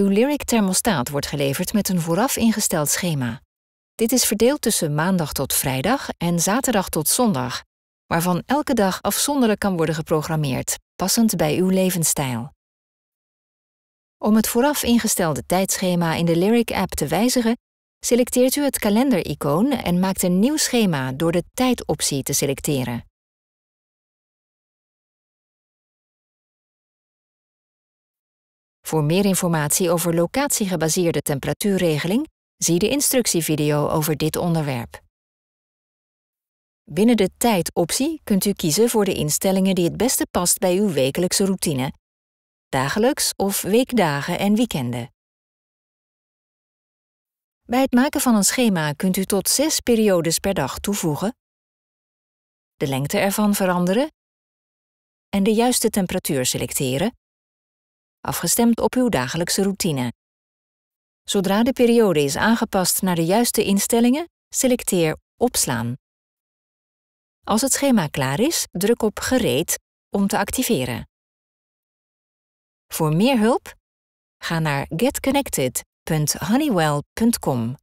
Uw Lyric thermostaat wordt geleverd met een vooraf ingesteld schema. Dit is verdeeld tussen maandag tot vrijdag en zaterdag tot zondag, waarvan elke dag afzonderlijk kan worden geprogrammeerd, passend bij uw levensstijl. Om het vooraf ingestelde tijdschema in de Lyric-app te wijzigen, selecteert u het kalendericoon en maakt een nieuw schema door de tijdoptie te selecteren. Voor meer informatie over locatiegebaseerde temperatuurregeling zie de instructievideo over dit onderwerp. Binnen de tijdoptie kunt u kiezen voor de instellingen die het beste past bij uw wekelijkse routine, dagelijks of weekdagen en weekenden. Bij het maken van een schema kunt u tot zes periodes per dag toevoegen, de lengte ervan veranderen en de juiste temperatuur selecteren, afgestemd op uw dagelijkse routine. Zodra de periode is aangepast naar de juiste instellingen, selecteer Opslaan. Als het schema klaar is, druk op Gereed om te activeren. Voor meer hulp, ga naar getconnected.honeywell.com.